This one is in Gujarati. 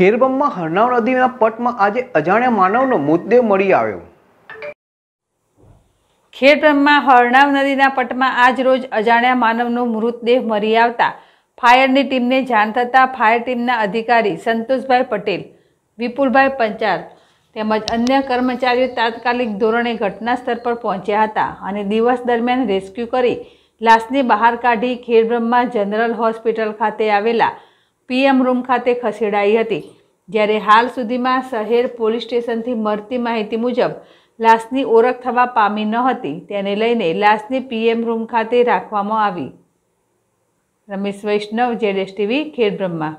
ખેરબમમાં હરનાવ નદીના પટમાં આજે અજાણ્યા માનવનો મૃતદેહ મળી આવ્યો ખેરબ્રહ્મમાં હરણાવ નદીના પટમાં આજ રોજ અજાણ્યા માનવનો મૃતદેહ મળી આવતા ફાયરની ટીમને જાણ થતાં ફાયર ટીમના અધિકારી સંતોષભાઈ પટેલ વિપુલભાઈ પંચાલ તેમજ અન્ય કર્મચારીઓ તાત્કાલિક ધોરણે ઘટના સ્થળ પર પહોંચ્યા હતા અને દિવસ દરમિયાન રેસ્ક્યુ કરી લાશને બહાર કાઢી ખેરબ્રહ્મા જનરલ હોસ્પિટલ ખાતે આવેલા પીએમ રૂમ ખાતે ખસેડાઈ હતી જ્યારે હાલ સુધીમાં શહેર પોલીસ સ્ટેશનથી મળતી માહિતી મુજબ લાશની ઓળખ થવા પામી ન હતી તેને લઈને લાશને પીએમ રૂમ ખાતે રાખવામાં આવી રમેશ વૈષ્ણવ જેડેશ ટીવી ખેડબ્રહ્મા